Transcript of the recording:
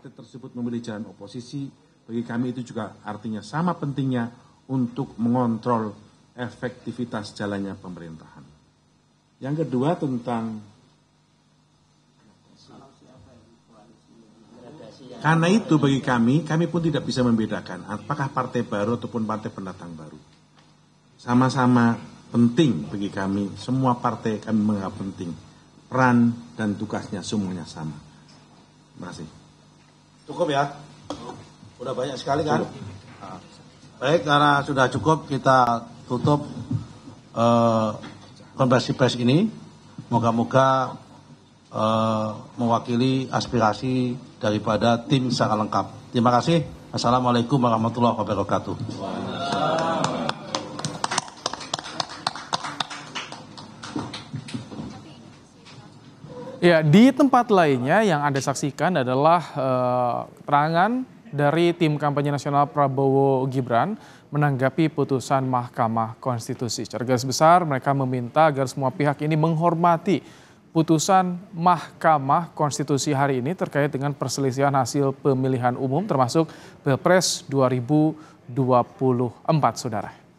partai tersebut memilih jalan oposisi, bagi kami itu juga artinya sama pentingnya untuk mengontrol efektivitas jalannya pemerintahan. Yang kedua tentang Karena itu bagi kami, kami pun tidak bisa membedakan apakah partai baru ataupun partai pendatang baru. Sama-sama penting bagi kami, semua partai kami menganggap penting. Peran dan tugasnya semuanya sama. Terima kasih. Cukup ya? Udah banyak sekali kan? baik, karena sudah cukup kita tutup uh, konversi pers ini. Moga-moga uh, mewakili aspirasi daripada tim secara lengkap. Terima kasih. Assalamualaikum warahmatullahi wabarakatuh. Ya, di tempat lainnya yang Anda saksikan adalah eh, keterangan dari tim kampanye nasional Prabowo Gibran menanggapi putusan Mahkamah Konstitusi. Secara garis besar mereka meminta agar semua pihak ini menghormati putusan Mahkamah Konstitusi hari ini terkait dengan perselisihan hasil pemilihan umum termasuk Pilpres 2024, Saudara.